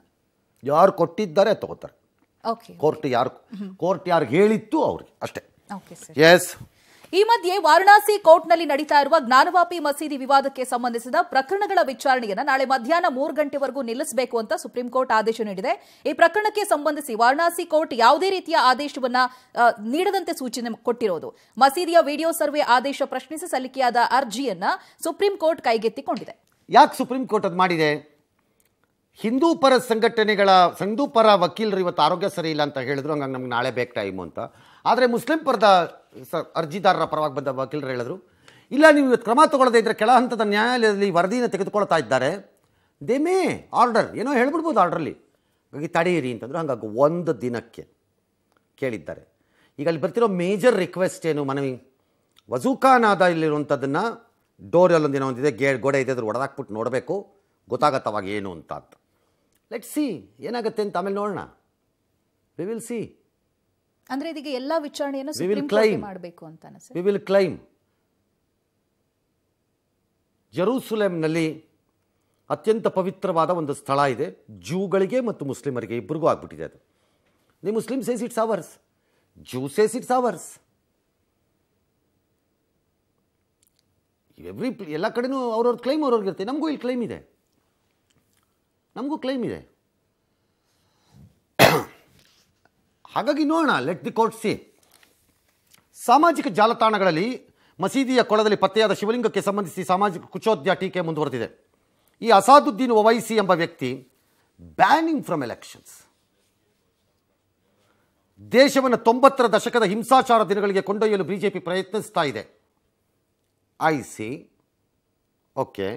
ಯಾರು ಕೊಟ್ಟಿದ್ದಾರೆ ತಗೋತಾರೆ ಕೋರ್ಟ್ ಯಾರು ಕೋರ್ಟ್ ಯಾರು ಹೇಳಿತ್ತು ಅವ್ರಿಗೆ ಅಷ್ಟೇ ಎಸ್ ಈ ಮಧ್ಯೆ ವಾರಣಾಸಿ ಕೋರ್ಟ್ನಲ್ಲಿ ನಡೀತಾ ಇರುವ ಜ್ಞಾನವಾಪಿ ಮಸೀದಿ ವಿವಾದಕ್ಕೆ ಸಂಬಂಧಿಸಿದ ಪ್ರಕರಣಗಳ ವಿಚಾರಣೆಯನ್ನು ನಾಳೆ ಮಧ್ಯಾಹ್ನ ಮೂರು ಗಂಟೆವರೆಗೂ ನಿಲ್ಲಿಸಬೇಕು ಅಂತ ಸುಪ್ರೀಂ ಕೋರ್ಟ್ ಆದೇಶ ನೀಡಿದೆ ಈ ಪ್ರಕರಣಕ್ಕೆ ಸಂಬಂಧಿಸಿ ವಾರಣಾಸಿ ಕೋರ್ಟ್ ಯಾವುದೇ ರೀತಿಯ ಆದೇಶವನ್ನು ನೀಡದಂತೆ ಸೂಚನೆ ಕೊಟ್ಟಿರೋದು ಮಸೀದಿಯ ವಿಡಿಯೋ ಸರ್ವೆ ಆದೇಶ ಪ್ರಶ್ನಿಸಿ ಸಲ್ಲಿಕೆಯಾದ ಅರ್ಜಿಯನ್ನ ಸುಪ್ರೀಂ ಕೋರ್ಟ್ ಕೈಗೆತ್ತಿಕೊಂಡಿದೆ ಯಾಕೆ ಸುಪ್ರೀಂ ಕೋರ್ಟ್ ಅದು ಮಾಡಿದೆ ಹಿಂದೂ ಪರ ಸಂಘಟನೆಗಳ ಹಿಂದೂ ಪರ ವಕೀಲರು ಇವತ್ತು ಆರೋಗ್ಯ ಸರಿ ಇಲ್ಲ ಅಂತ ಹೇಳಿದ್ರು ಹಂಗಾಗಿ ನಮ್ಗೆ ನಾಳೆ ಬೇಕು ಟೈಮು ಅಂತ ಆದರೆ ಮುಸ್ಲಿಂ ಪರದ ಸರ್ ಅರ್ಜಿದಾರರ ಪರವಾಗಿ ಬಂದ ವಕೀಲರು ಹೇಳಿದ್ರು ಇಲ್ಲ ನೀವು ಇವತ್ತು ಕ್ರಮ ತೊಗೊಳ್ಳದೇ ಇದ್ದರೆ ಕೆಳ ಹಂತದ ನ್ಯಾಯಾಲಯದಲ್ಲಿ ವರದಿಯನ್ನು ತೆಗೆದುಕೊಳ್ತಾ ಇದ್ದಾರೆ ದೇ ಮೇ ಆರ್ಡರ್ ಏನೋ ಹೇಳ್ಬಿಡ್ಬೋದು ಆರ್ಡ್ರಲ್ಲಿ ಹಾಗಾಗಿ ತಡೆಯಿರಿ ಅಂತಂದರು ಹಾಗಾಗಿ ಒಂದು ದಿನಕ್ಕೆ ಕೇಳಿದ್ದಾರೆ ಈಗ ಅಲ್ಲಿ ಬರ್ತಿರೋ ಮೇಜರ್ ರಿಕ್ವೆಸ್ಟ್ ಏನು ಮನವಿ ವಜೂಖಾನಾದ ಇಲ್ಲಿರುವಂಥದ್ದನ್ನು ಏನೋ ಒಂದಿದೆ ಗೇ ಗೋಡೆ ಇದೆ ಅದ್ರ ಒಡೆದಾಕ್ಬಿಟ್ಟು ನೋಡಬೇಕು ಗೊತ್ತಾಗತ್ತವಾಗ ಏನು ಅಂತ ಲೆಟ್ ಸಿ ಏನಾಗುತ್ತೆ ಅಂತ ಆಮೇಲೆ ನೋಡೋಣ ವಿ ವಿಲ್ ಸಿ ಅಂದ್ರೆ ಇದೀಗ ಎಲ್ಲ ವಿಚಾರಣೆಯನ್ನು ಸುಪ್ರೀಂ ಮಾಡಬೇಕು ಅಂತ ವಿ ವಿಲ್ ಕ್ಲೈಮ್ ಜರೂಸುಲೆಂನಲ್ಲಿ ಅತ್ಯಂತ ಪವಿತ್ರವಾದ ಒಂದು ಸ್ಥಳ ಇದೆ ಜೂಗಳಿಗೆ ಮತ್ತು ಮುಸ್ಲಿಮರಿಗೆ ಇಬ್ಬರಿಗೂ ಆಗ್ಬಿಟ್ಟಿದೆ ಅದು the Muslim says it's ours Jew says it's ours every ಎಲ್ಲ ಕಡೆನೂ ಅವ್ರವ್ರ ಕ್ಲೈಮ್ ಇರ್ತೀವಿ ನಮಗೂ ಇಲ್ಲಿ ಕ್ಲೈಮ್ ಇದೆ ನಮಗೂ ಕ್ಲೈಮ್ ಇದೆ ಹಾಗಾಗಿ ನೋಡೋಣ ಲೆಟ್ ದಿ ಕೋರ್ಟ್ ಸಿ ಸಾಮಾಜಿಕ ಜಾಲತಾಣಗಳಲ್ಲಿ ಮಸೀದಿಯ ಕೊಳದಲ್ಲಿ ಪತ್ತೆಯಾದ ಶಿವಲಿಂಗಕ್ಕೆ ಸಂಬಂಧಿಸಿ ಸಾಮಾಜಿಕ ಕುಚೋದ್ಯ ಟೀಕೆ ಮುಂದುವರೆದಿದೆ ಈ ಅಸಾದುದ್ದೀನ್ ಒವೈಸಿ ಎಂಬ ವ್ಯಕ್ತಿ ಬ್ಯಾನಿಂಗ್ ಫ್ರಮ್ ಎಲೆಕ್ಷನ್ಸ್ ದೇಶವನ್ನು ತೊಂಬತ್ತರ ದಶಕದ ಹಿಂಸಾಚಾರ ದಿನಗಳಿಗೆ ಕೊಂಡೊಯ್ಯಲು ಬಿಜೆಪಿ ಪ್ರಯತ್ನಿಸ್ತಾ ಇದೆ ಐ ಸಿ ಓಕೆ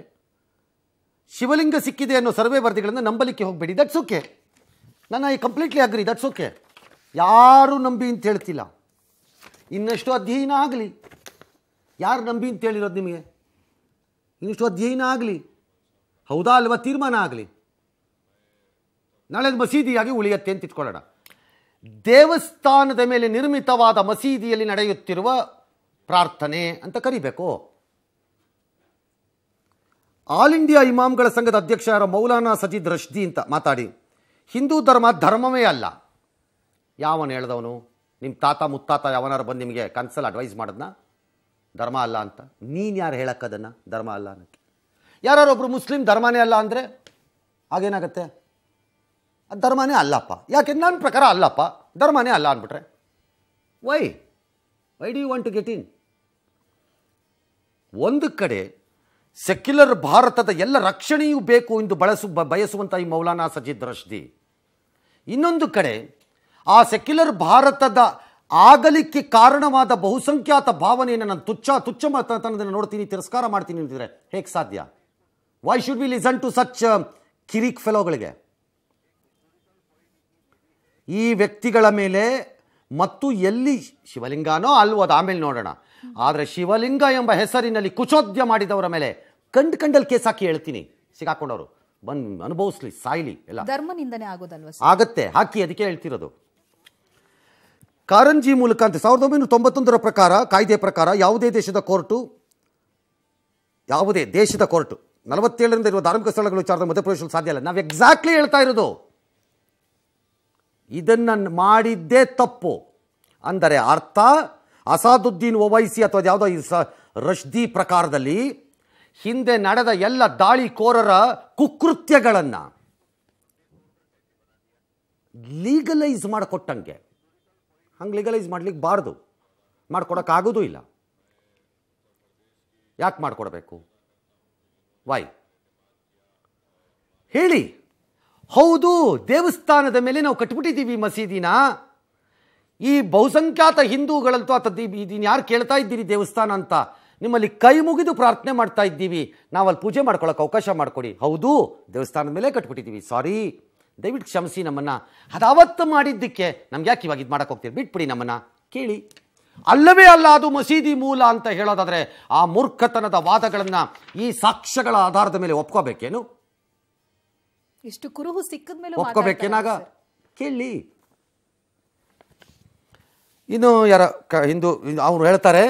ಶಿವಲಿಂಗ ಸಿಕ್ಕಿದೆ ಅನ್ನೋ ಸರ್ವೆ ವರದಿಗಳನ್ನು ನಂಬಲಿಕ್ಕೆ ಹೋಗಬೇಡಿ ದಟ್ಸ್ ಓಕೆ ನಾನು I completely agree that's okay ಯಾರು ನಂಬಿ ಅಂತ ಹೇಳ್ತಿಲ್ಲ ಇನ್ನಷ್ಟು ಅಧ್ಯಯನ ಆಗಲಿ ಯಾರು ನಂಬಿ ಅಂತ ಹೇಳಿರೋದು ನಿಮಗೆ ಇನ್ನಷ್ಟು ಅಧ್ಯಯನ ಆಗಲಿ ಹೌದಾ ಅಲ್ವಾ ತೀರ್ಮಾನ ಆಗಲಿ ನಾಳೆ ಮಸೀದಿಯಾಗಿ ಉಳಿಯತ್ತೆ ಅಂತ ಇಟ್ಕೊಳ್ಳೋಣ ದೇವಸ್ಥಾನದ ಮೇಲೆ ನಿರ್ಮಿತವಾದ ಮಸೀದಿಯಲ್ಲಿ ನಡೆಯುತ್ತಿರುವ ಪ್ರಾರ್ಥನೆ ಅಂತ ಕರಿಬೇಕು ಆಲ್ ಇಂಡಿಯಾ ಇಮಾಮ್ಗಳ ಸಂಘದ ಅಧ್ಯಕ್ಷ ಮೌಲಾನಾ ಸಜೀದ್ ರಶ್ದಿ ಅಂತ ಮಾತಾಡಿ ಹಿಂದೂ ಧರ್ಮ ಧರ್ಮವೇ ಅಲ್ಲ ಯಾವನು ಹೇಳ್ದವನು ನಿಮ್ಮ ತಾತ ಮುತ್ತಾತ ಯಾವನಾರು ಬಂದು ನಿಮಗೆ ಕನ್ಸಲ್ಲಿ ಅಡ್ವೈಸ್ ಮಾಡೋದನ್ನ ಧರ್ಮ ಅಲ್ಲ ಅಂತ ನೀನು ಯಾರು ಹೇಳಕ್ಕದನ್ನು ಧರ್ಮ ಅಲ್ಲ ಅನ್ನೋಕ್ಕೆ ಒಬ್ಬರು ಮುಸ್ಲಿಂ ಧರ್ಮನೇ ಅಲ್ಲ ಅಂದರೆ ಆಗೇನಾಗತ್ತೆ ಅದು ಧರ್ಮನೇ ಅಲ್ಲಪ್ಪ ಯಾಕೆ ನನ್ನ ಪ್ರಕಾರ ಅಲ್ಲಪ್ಪ ಧರ್ಮನೇ ಅಲ್ಲ ಅಂದ್ಬಿಟ್ರೆ why why do you want to get in ಒಂದು ಕಡೆ ಸೆಕ್ಯುಲರ್ ಭಾರತದ ಎಲ್ಲ ರಕ್ಷಣೆಯೂ ಬೇಕು ಎಂದು ಬಳಸು ಬಯಸುವಂಥ ಈ ಮೌಲಾನಾ ಸಜಿದ್ ರಶ್ದಿ ಇನ್ನೊಂದು ಕಡೆ ಆ ಸೆಕ್ಯುಲರ್ ಭಾರತದ ಆಗಲಿಕ್ಕೆ ಕಾರಣವಾದ ಬಹುಸಂಖ್ಯಾತ ಭಾವನೆಯನ್ನು ನಾನು ತುಚ್ಛ ತುಚ್ಛ ನೋಡ್ತೀನಿ ತಿರಸ್ಕಾರ ಮಾಡ್ತೀನಿ ಅಂತಿದ್ರೆ ಹೇಗೆ ಸಾಧ್ಯ why should we listen to such ಕಿರಿಕ್ ಫೆಲೋಗಳಿಗೆ ಈ ವ್ಯಕ್ತಿಗಳ ಮೇಲೆ ಮತ್ತು ಎಲ್ಲಿ ಶಿವಲಿಂಗನೋ ಅಲ್ವ ಅದು ಆಮೇಲೆ ನೋಡೋಣ ಆದರೆ ಶಿವಲಿಂಗ ಎಂಬ ಹೆಸರಿನಲ್ಲಿ ಕುಚೋದ್ಯ ಮಾಡಿದವರ ಮೇಲೆ ಕಂಡು ಕಂಡಲ್ಲಿ ಕೇಸ್ ಹಾಕಿ ಹೇಳ್ತೀನಿ ಸಿಗಾಕೊಂಡವರು ಬಂದು ಅನುಭವಿಸ್ಲಿ ಸಾಯ್ಲಿ ಎಲ್ಲ ಧರ್ಮ ಆಗೋದಲ್ವ ಆಗತ್ತೆ ಹಾಕಿ ಅದಕ್ಕೆ ಹೇಳ್ತಿರೋದು ಕಾರಂಜಿ ಮೂಲಕ ಅಂತ ಸಾವಿರದ ಒಂಬೈನೂರ ತೊಂಬತ್ತೊಂದರ ಪ್ರಕಾರ ಕಾಯ್ದೆ ಪ್ರಕಾರ ಯಾವುದೇ ದೇಶದ ಕೋರ್ಟು ಯಾವುದೇ ದೇಶದ ಕೋರ್ಟು ನಲವತ್ತೇಳರಿಂದ ಇರುವ ಧಾರ್ಮಿಕ ಸ್ಥಳಗಳು ವಿಚಾರದ ಮಧ್ಯಪ್ರವೇಶಲು ಸಾಧ್ಯ ಇಲ್ಲ ನಾವು ಎಕ್ಸಾಕ್ಟ್ಲಿ ಹೇಳ್ತಾ ಇರೋದು ಇದನ್ನು ಮಾಡಿದ್ದೇ ತಪ್ಪು ಅಂದರೆ ಅರ್ಥ ಅಸಾದುದ್ದೀನ್ ಒವೈಸಿ ಅಥವಾ ಯಾವುದೋ ಈ ಸ ರಶ್ದಿ ಪ್ರಕಾರದಲ್ಲಿ ಹಿಂದೆ ನಡೆದ ಎಲ್ಲ ದಾಳಿಕೋರರ ಕುಕೃತ್ಯಗಳನ್ನು ಲೀಗಲೈಸ್ ಮಾಡಿಕೊಟ್ಟಂಗೆ ಹಂಗೆ ಲೀಗಲೈಸ್ ಮಾಡ್ಲಿಕ್ಕೆ ಬಾರ್ದು ಮಾಡ್ಕೊಡೋಕ್ಕಾಗೋದೂ ಇಲ್ಲ ಯಾಕೆ ಮಾಡಿಕೊಡ್ಬೇಕು ವೈ ಹೇಳಿ ಹೌದು ದೇವಸ್ಥಾನದ ಮೇಲೆ ನಾವು ಕಟ್ಬಿಟ್ಟಿದ್ದೀವಿ ಮಸೀದಿನ ಈ ಬಹುಸಂಖ್ಯಾತ ಹಿಂದೂಗಳಂತೂ ಅಥವಾ ಇದನ್ನು ಯಾರು ಕೇಳ್ತಾ ಇದ್ದೀರಿ ದೇವಸ್ಥಾನ ಅಂತ ನಿಮ್ಮಲ್ಲಿ ಕೈ ಮುಗಿದು ಪ್ರಾರ್ಥನೆ ಮಾಡ್ತಾ ಇದ್ದೀವಿ ನಾವಲ್ಲಿ ಪೂಜೆ ಮಾಡ್ಕೊಳ್ಳೋಕೆ ಅವಕಾಶ ಮಾಡಿಕೊಡಿ ಹೌದು ದೇವಸ್ಥಾನದ ಮೇಲೆ ಕಟ್ಬಿಟ್ಟಿದ್ದೀವಿ ಸಾರಿ ದಯವಿಟ್ಟು ಕ್ಷಮಿಸಿ ನಮ್ಮನ್ನು ಅದಾವತ್ತು ಮಾಡಿದ್ದಕ್ಕೆ ನಮ್ಗೆ ಯಾಕೆ ಇವಾಗ ಇದು ಮಾಡಕ್ಕೆ ಹೋಗ್ತೀರಿ ಬಿಟ್ಬಿಡಿ ನಮ್ಮನ್ನು ಕೇಳಿ ಅಲ್ಲವೇ ಅಲ್ಲ ಅದು ಮಸೀದಿ ಮೂಲ ಅಂತ ಹೇಳೋದಾದರೆ ಆ ಮೂರ್ಖತನದ ವಾದಗಳನ್ನು ಈ ಸಾಕ್ಷ್ಯಗಳ ಆಧಾರದ ಮೇಲೆ ಒಪ್ಕೋಬೇಕೇನು ಇಷ್ಟು ಕುರುಹು ಸಿಕ್ಕದ ಮೇಲೆ ಒಪ್ಕೋಬೇಕೇನಾಗ ಕೇಳಿ ಇನ್ನು ಯಾರ ಕ ಹಿಂದೂ ಅವ್ರು ಹೇಳ್ತಾರೆ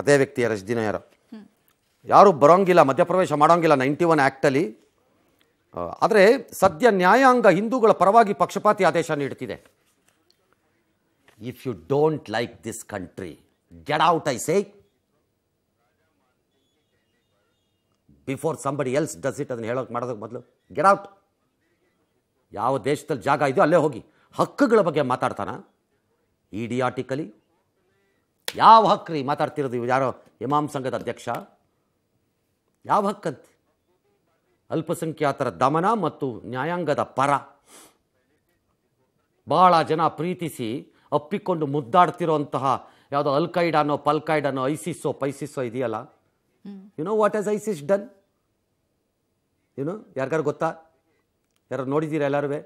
ಅದೇ ವ್ಯಕ್ತಿ ಯಾರ ದಿನ ಯಾರು ಯಾರು ಬರೋಂಗಿಲ್ಲ ಮಧ್ಯಪ್ರವೇಶ ಮಾಡೋಂಗಿಲ್ಲ ನೈಂಟಿ ಒನ್ ಆ್ಯಕ್ಟಲ್ಲಿ ಆದರೆ ಸದ್ಯ ನ್ಯಾಯಾಂಗ ಹಿಂದೂಗಳ ಪರವಾಗಿ ಪಕ್ಷಪಾತಿ ಆದೇಶ ನೀಡುತ್ತಿದೆ if you don't like this country get out I say before somebody else does it ಅದನ್ನು ಹೇಳೋಕೆ ಮಾಡೋದಕ್ಕೆ ಮೊದಲು ಗೆಟ್ ಔಟ್ ಯಾವ ದೇಶದಲ್ಲಿ ಜಾಗ ಇದೆಯೋ ಅಲ್ಲೇ ಹೋಗಿ ಹಕ್ಕುಗಳ ಬಗ್ಗೆ ಮಾತಾಡ್ತಾನ ಇಡಿಯಾಟಿಕಲಿ ಯಾವ ಹಕ್ಕು ರೀ ಮಾತಾಡ್ತಿರೋದು ಯಾರೋ ಇಮಾಮ್ ಸಂಘದ ಅಧ್ಯಕ್ಷ ಯಾವ ಹಕ್ಕಂತೆ ಅಲ್ಪಸಂಖ್ಯಾತರ ದಮನ ಮತ್ತು ನ್ಯಾಯಾಂಗದ ಪರ ಭಾಳ ಜನ ಪ್ರೀತಿಸಿ ಅಪ್ಪಿಕೊಂಡು ಮುದ್ದಾಡ್ತಿರೋಂತಹ ಯಾವುದೋ ಅಲ್ಕೈಡಾನೋ ಪಲ್ಕೈಡಾನೋ ಐಸಿಸೋ ಪೈಸಿಸೋ ಇದೆಯಲ್ಲ you know what has ISIS done ಏನು ಯಾರಿಗಾರು ಗೊತ್ತಾ ಯಾರು ನೋಡಿದ್ದೀರಾ ಎಲ್ಲರೂ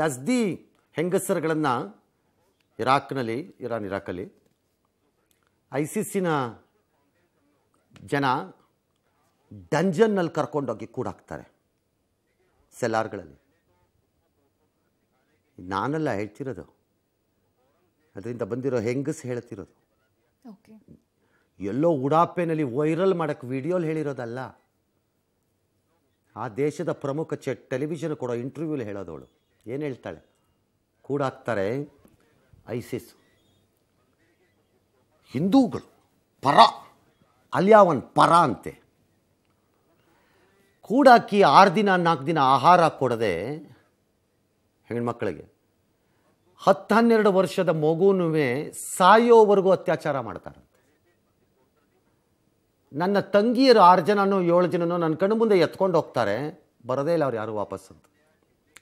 ಯಸ್ದಿ ಹೆಂಗಸರುಗಳನ್ನು ಇರಾಕ್ನಲ್ಲಿ ಇರಾನ್ ಇರಾಕಲ್ಲಿ ಐಸಿಸ್ಸಿನ ಜನ ಡಂಜನ್ನಲ್ಲಿ ಕರ್ಕೊಂಡೋಗಿ ಕೂಡ ಹಾಕ್ತಾರೆ ಸೆಲಾರ್ಗಳಲ್ಲಿ ನಾನೆಲ್ಲ ಹೇಳ್ತಿರೋದು ಅದರಿಂದ ಬಂದಿರೋ ಹೆಂಗಸ್ ಹೇಳ್ತಿರೋದು ಎಲ್ಲೋ ಉಡಾಪೆನಲ್ಲಿ ವೈರಲ್ ಮಾಡೋಕ್ಕೆ ವಿಡಿಯೋಲಿ ಹೇಳಿರೋದಲ್ಲ ಆ ದೇಶದ ಪ್ರಮುಖ ಚೆ ಟೆಲಿವಿಷನ್ ಕೊಡೋ ಇಂಟರ್ವ್ಯೂಲಿ ಹೇಳೋದವಳು ಏನು ಹೇಳ್ತಾಳೆ ಕೂಡ ಹಾಕ್ತಾರೆ ಐಸಿಸ್ ಹಿಂದೂಗಳು ಪರ ಅಲ್ಯಾವನ್ ಪರ ಅಂತೆ ಕೂಡಾಕಿ ಆರು ದಿನ ನಾಲ್ಕು ದಿನ ಆಹಾರ ಕೊಡದೆ ಮಕ್ಕಳಿಗೆ ಹತ್ತು ಹನ್ನೆರಡು ವರ್ಷದ ಮಗುನೂ ಸಾಯೋವರೆಗೂ ಅತ್ಯಾಚಾರ ಮಾಡ್ತಾರೆ ನನ್ನ ತಂಗಿಯರು ಆರು ಜನನೋ ಏಳು ಜನನೋ ನನ್ನ ಕಣ್ಣು ಮುಂದೆ ಎತ್ಕೊಂಡು ಹೋಗ್ತಾರೆ ಬರೋದೇ ಇಲ್ಲ ಅವ್ರು ಯಾರು ಅಂತ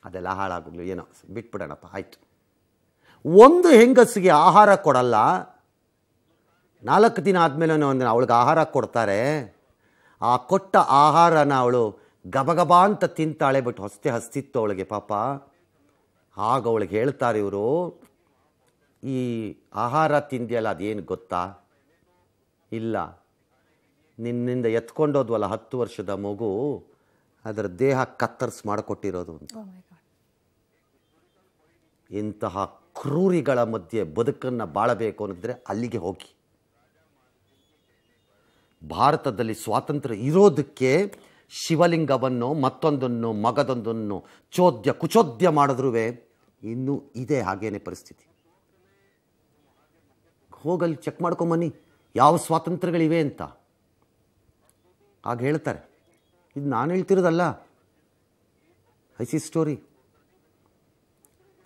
ಅದೆಲ್ಲ ಹಾಳಾಗೋಗ್ಲಿ ಏನೋ ಬಿಟ್ಬಿಡೋಣಪ್ಪ ಆಯಿತು ಒಂದು ಹೆಂಗಸಿಗೆ ಆಹಾರ ಕೊಡಲ್ಲ ನಾಲ್ಕು ದಿನ ಆದಮೇಲೆ ಒಂದು ಅವಳಿಗೆ ಆಹಾರ ಕೊಡ್ತಾರೆ ಆ ಕೊಟ್ಟ ಆಹಾರನ ಅವಳು ಗಬಗಬ ಅಂತ ತಿಂತಾಳೆ ಬಿಟ್ಟು ಹೊಸತೆ ಹಸ್ತಿತ್ತು ಅವಳಿಗೆ ಪಾಪ ಆಗ ಅವಳಿಗೆ ಹೇಳ್ತಾರೆ ಇವರು ಈ ಆಹಾರ ತಿಂದಿಯಲ್ಲ ಅದೇನು ಗೊತ್ತಾ ಇಲ್ಲ ನಿನ್ನಿಂದ ಎತ್ಕೊಂಡೋದ್ವಲ್ಲ ಹತ್ತು ವರ್ಷದ ಮಗು ಅದರ ದೇಹ ಕತ್ತರಿಸಿ ಮಾಡಿಕೊಟ್ಟಿರೋದು ಅಂತ oh ಇಂತಹ ಕ್ರೂರಿಗಳ ಮಧ್ಯೆ ಬದುಕನ್ನು ಬಾಳಬೇಕು ಅನ್ನಿದ್ರೆ ಅಲ್ಲಿಗೆ ಹೋಗಿ ಭಾರತದಲ್ಲಿ ಸ್ವಾತಂತ್ರ್ಯ ಇರೋದಕ್ಕೆ ಶಿವಲಿಂಗವನ್ನು ಮತ್ತೊಂದನ್ನು ಮಗದೊಂದನ್ನು ಚೋದ್ಯ ಕುಚೋದ್ಯ ಮಾಡಿದ್ರು ಇನ್ನೂ ಇದೆ ಹಾಗೇನೆ ಪರಿಸ್ಥಿತಿ ಹೋಗಲ್ಲಿ ಚೆಕ್ ಮಾಡ್ಕೊಂಬನ್ನಿ ಯಾವ ಸ್ವಾತಂತ್ರ್ಯಗಳಿವೆ ಅಂತ ಹಾಗೆ ಹೇಳ್ತಾರೆ ಇದು ನಾನು ಹೇಳ್ತಿರೋದಲ್ಲ ಐಸಿ ಸ್ಟೋರಿ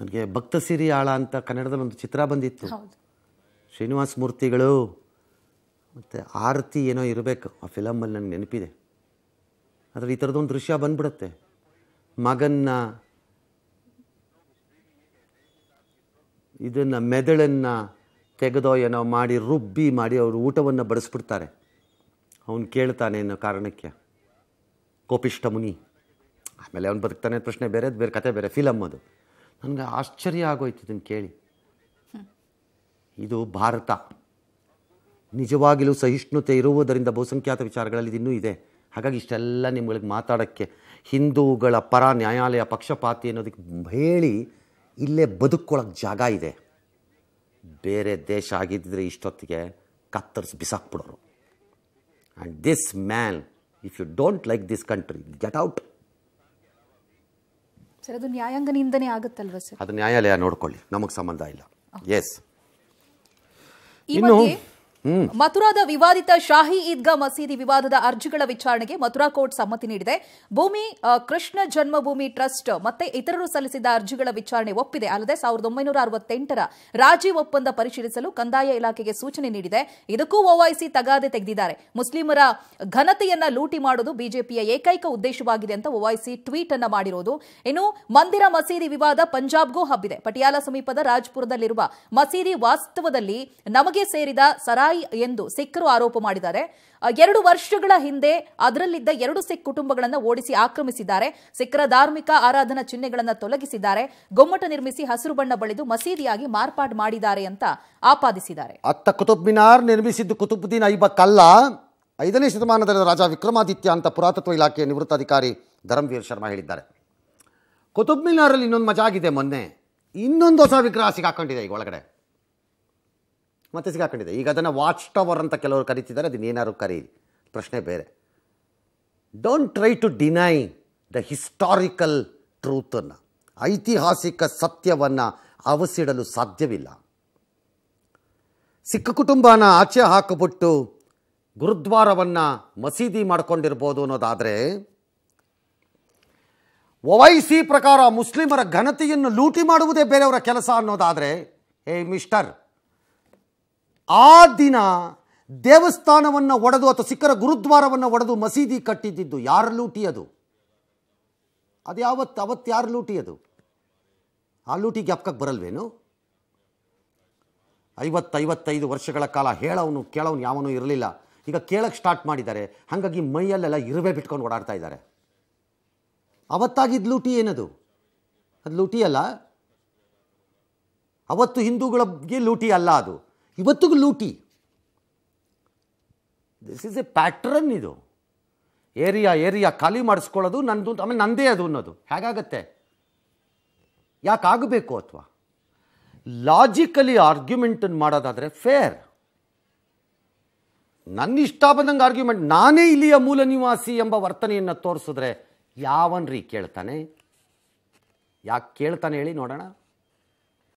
ನನಗೆ ಭಕ್ತ ಆಳ ಅಂತ ಕನ್ನಡದಲ್ಲಿ ಒಂದು ಚಿತ್ರ ಬಂದಿತ್ತು ಶ್ರೀನಿವಾಸ ಮೂರ್ತಿಗಳು ಮತ್ತು ಆರತಿ ಏನೋ ಇರಬೇಕು ಆ ಫಿಲಮಲ್ಲಿ ನನಗೆ ನೆನಪಿದೆ ಅದರಲ್ಲಿ ಈ ಥರದ್ದೊಂದು ದೃಶ್ಯ ಬಂದ್ಬಿಡುತ್ತೆ ಮಗನ್ನ ಇದನ್ನು ಮೆದುಳನ್ನು ತೆಗೆದೋ ಏನೋ ಮಾಡಿ ರುಬ್ಬಿ ಮಾಡಿ ಅವರು ಊಟವನ್ನು ಬಡಿಸ್ಬಿಡ್ತಾರೆ ಅವನು ಕೇಳ್ತಾನೆ ಅನ್ನೋ ಕಾರಣಕ್ಕೆ ಕೋಪಿಷ್ಟ ಮುನಿ ಆಮೇಲೆ ಅವ್ನು ಬದುಕ್ತಾನೆ ಪ್ರಶ್ನೆ ಬೇರೆ ಬೇರೆ ಕತೆ ಬೇರೆ ಫಿಲಮ್ ಅದು ನನಗೆ ಆಶ್ಚರ್ಯ ಆಗೋಯ್ತು ಇದನ್ನು ಕೇಳಿ ಇದು ಭಾರತ ನಿಜವಾಗಿಯೂ ಸಹಿಷ್ಣುತೆ ಇರುವುದರಿಂದ ಬಹುಸಂಖ್ಯಾತ ವಿಚಾರಗಳಲ್ಲಿ ಇನ್ನೂ ಇದೆ ಹಾಗಾಗಿ ಇಷ್ಟೆಲ್ಲ ನಿಮ್ಮಗಳಿಗೆ ಮಾತಾಡೋಕ್ಕೆ ಹಿಂದೂಗಳ ಪರ ನ್ಯಾಯಾಲಯ ಪಕ್ಷಪಾತಿ ಅನ್ನೋದಕ್ಕೆ ಹೇಳಿ ಇಲ್ಲೇ ಬದುಕೊಳ್ಳೋಕ್ಕೆ ಜಾಗ ಇದೆ ಬೇರೆ ದೇಶ ಆಗಿದ್ದರೆ ಇಷ್ಟೊತ್ತಿಗೆ ಕತ್ತರಿಸಿ ಬಿಸಾಕ್ಬಿಡೋರು and this man if you don't like this country get out sir ಅದು ನ್ಯಾಯಾಂಗ ನಿಂದನೆ ಆಗುತ್ತಲ್ವ ಸರ್ ಅದು ನ್ಯಾಯಾಲಯ ನೋಡ್ಕೊಳ್ಳಿ ನಮಗೆ ಸಂಬಂಧ ಇಲ್ಲ ಎಸ್ ಇನ್ನು ಮಥುರಾದ ವಿವಾದಿತ ಶಾಹಿ ಈದ್ಗಾ ಮಸೀದಿ ವಿವಾದದ ಅರ್ಜಿಗಳ ವಿಚಾರಣೆಗೆ ಮಥುರಾ ಕೋರ್ಟ್ ಸಮ್ಮತಿ ನೀಡಿದೆ ಭೂಮಿ ಕೃಷ್ಣ ಜನ್ಮಭೂಮಿ ಟ್ರಸ್ಟ್ ಮತ್ತೆ ಇತರರು ಸಲ್ಲಿಸಿದ್ದ ಅರ್ಜಿಗಳ ವಿಚಾರಣೆ ಒಪ್ಪಿದೆ ಅಲ್ಲದೆ ಸಾವಿರದ ಒಂಬೈನೂರ ಅರವತ್ತೆಂಟರ ರಾಜಿ ಒಪ್ಪಂದ ಪರಿಶೀಲಿಸಲು ಕಂದಾಯ ಇಲಾಖೆಗೆ ಸೂಚನೆ ನೀಡಿದೆ ಇದಕ್ಕೂ ಒವೈಸಿ ತಗಾದೆ ತೆಗೆದಿದ್ದಾರೆ ಮುಸ್ಲಿಮರ ಘನತೆಯನ್ನ ಲೂಟಿ ಮಾಡೋದು ಬಿಜೆಪಿಯ ಏಕೈಕ ಉದ್ದೇಶವಾಗಿದೆ ಅಂತ ಒವೈಸಿ ಟ್ವೀಟ್ ಅನ್ನ ಮಾಡಿರುವುದು ಇನ್ನು ಮಂದಿರ ಮಸೀದಿ ವಿವಾದ ಪಂಜಾಬ್ಗೂ ಹಬ್ಬಿದೆ ಪಟಿಯಾಲ ಸಮೀಪದ ರಾಜ್ಪುರದಲ್ಲಿರುವ ಮಸೀದಿ ವಾಸ್ತವದಲ್ಲಿ ನಮಗೆ ಸೇರಿದ ಸರಾಯ್ ತಾಯಿ ಎಂದು ಸಿಖ್ಖರು ಆರೋಪ ಮಾಡಿದ್ದಾರೆ ಎರಡು ವರ್ಷಗಳ ಹಿಂದೆ ಅದರಲ್ಲಿದ್ದ ಎರಡು ಸಿಖ್ ಕುಟುಂಬಗಳನ್ನು ಓಡಿಸಿ ಆಕ್ರಮಿಸಿದ್ದಾರೆ ಸಿಖ್ಖರ ಧಾರ್ಮಿಕ ಆರಾಧನಾ ಚಿಹ್ನೆಗಳನ್ನು ತೊಲಗಿಸಿದ್ದಾರೆ ಗೊಮ್ಮಟ ನಿರ್ಮಿಸಿ ಹಸಿರು ಬಣ್ಣ ಬಳಿದು ಮಸೀದಿಯಾಗಿ ಮಾರ್ಪಾಡು ಮಾಡಿದ್ದಾರೆ ಅಂತ ಆಪಾದಿಸಿದ್ದಾರೆ ಅತ್ತ ಕುತುಬ್ ಮಿನಾರ್ ನಿರ್ಮಿಸಿದ್ದು ಕುತುಬುದ್ದೀನ್ ಐಬಕ್ ಅಲ್ಲ ಐದನೇ ಶತಮಾನದಲ್ಲಿ ರಾಜ ವಿಕ್ರಮಾದಿತ್ಯ ಅಂತ ಪುರಾತತ್ವ ಇಲಾಖೆಯ ನಿವೃತ್ತ ಅಧಿಕಾರಿ ಧರಂವೀರ್ ಶರ್ಮಾ ಹೇಳಿದ್ದಾರೆ ಕುತುಬ್ ಮಿನಾರಲ್ಲಿ ಇನ್ನೊಂದು ಮಜಾ ಆಗಿದೆ ಮೊನ್ನೆ ಇನ್ನೊಂದು ಹೊಸ ವಿಗ್ರಹ ಸಿಗಾಕೊಂಡಿದೆ ಈಗ ಒಳಗಡೆ ಮತ್ತೆ ಸಿಗಾಕೊಂಡಿದೆ ಈಗ ಅದನ್ನು ವಾಚ್ ಟವರ್ ಅಂತ ಕೆಲವರು ಕರೀತಿದ್ದಾರೆ ಅದನ್ನ ಏನಾದ್ರು ಕರೀರಿ ಪ್ರಶ್ನೆ ಬೇರೆ don't try to deny the historical ಟ್ರೂತನ್ನು ಐತಿಹಾಸಿಕ ಸತ್ಯವನ್ನು ಅವಸಿಡಲು ಸಾಧ್ಯವಿಲ್ಲ ಸಿಕ್ಕ ಕುಟುಂಬನ ಆಚೆ ಹಾಕಿಬಿಟ್ಟು ಗುರುದ್ವಾರವನ್ನು ಮಸೀದಿ ಮಾಡ್ಕೊಂಡಿರ್ಬೋದು ಅನ್ನೋದಾದರೆ ಒವೈಸಿ ಪ್ರಕಾರ ಮುಸ್ಲಿಮರ ಘನತೆಯನ್ನು ಲೂಟಿ ಮಾಡುವುದೇ ಬೇರೆಯವರ ಕೆಲಸ ಅನ್ನೋದಾದರೆ ಏ ಮಿಸ್ಟರ್ ಆ ದಿನ ದೇವಸ್ಥಾನವನ್ನು ಒಡೆದು ಅಥವಾ ಸಿಖ್ಖರ ಗುರುದ್ವಾರವನ್ನು ಒಡೆದು ಮಸೀದಿ ಕಟ್ಟಿದ್ದಿದ್ದು ಯಾರು ಲೂಟಿ ಅದು ಅದು ಯಾವತ್ತು ಅವತ್ತು ಯಾರು ಲೂಟಿ ಅದು ಆ ಲೂಟಿ ಜ್ಞಾಪಕಕ್ಕೆ ಬರಲ್ವೇನು ಐವತ್ತೈವತ್ತೈದು ವರ್ಷಗಳ ಕಾಲ ಹೇಳೋನು ಕೇಳವನು ಯಾವನು ಇರಲಿಲ್ಲ ಈಗ ಕೇಳಕ್ಕೆ ಸ್ಟಾರ್ಟ್ ಮಾಡಿದ್ದಾರೆ ಹಾಗಾಗಿ ಮೈಯಲ್ಲೆಲ್ಲ ಇರುವೆ ಬಿಟ್ಕೊಂಡು ಓಡಾಡ್ತಾ ಇದ್ದಾರೆ ಅವತ್ತಾಗಿದ್ದು ಲೂಟಿ ಏನದು ಅದು ಲೂಟಿ ಅಲ್ಲ ಅವತ್ತು ಹಿಂದೂಗಳಿಗೆ ಲೂಟಿ ಅಲ್ಲ ಅದು ಇವತ್ತಿಗೂ ಲೂಟಿ ದಿಸ್ ಈಸ್ ಎ ಪ್ಯಾಟ್ರನ್ ಇದು ಏರಿಯಾ ಏರಿಯಾ ಖಾಲಿ ಮಾಡಿಸ್ಕೊಳ್ಳೋದು ನಂದು ಆಮೇಲೆ ನಂದೇ ಅದು ಅನ್ನೋದು ಹೇಗಾಗತ್ತೆ ಯಾಕಾಗಬೇಕು ಅಥವಾ ಲಾಜಿಕಲಿ ಆರ್ಗ್ಯುಮೆಂಟನ್ನು ಮಾಡೋದಾದರೆ ಫೇರ್ ನನ್ನ ಇಷ್ಟ ಬಂದಂಗೆ ಆರ್ಗ್ಯುಮೆಂಟ್ ನಾನೇ ಇಲ್ಲಿಯ ಮೂಲ ನಿವಾಸಿ ಎಂಬ ವರ್ತನೆಯನ್ನು ತೋರಿಸಿದ್ರೆ ಯಾವನ್ರಿ ಕೇಳ್ತಾನೆ ಯಾಕೆ ಕೇಳ್ತಾನೆ ಹೇಳಿ ನೋಡೋಣ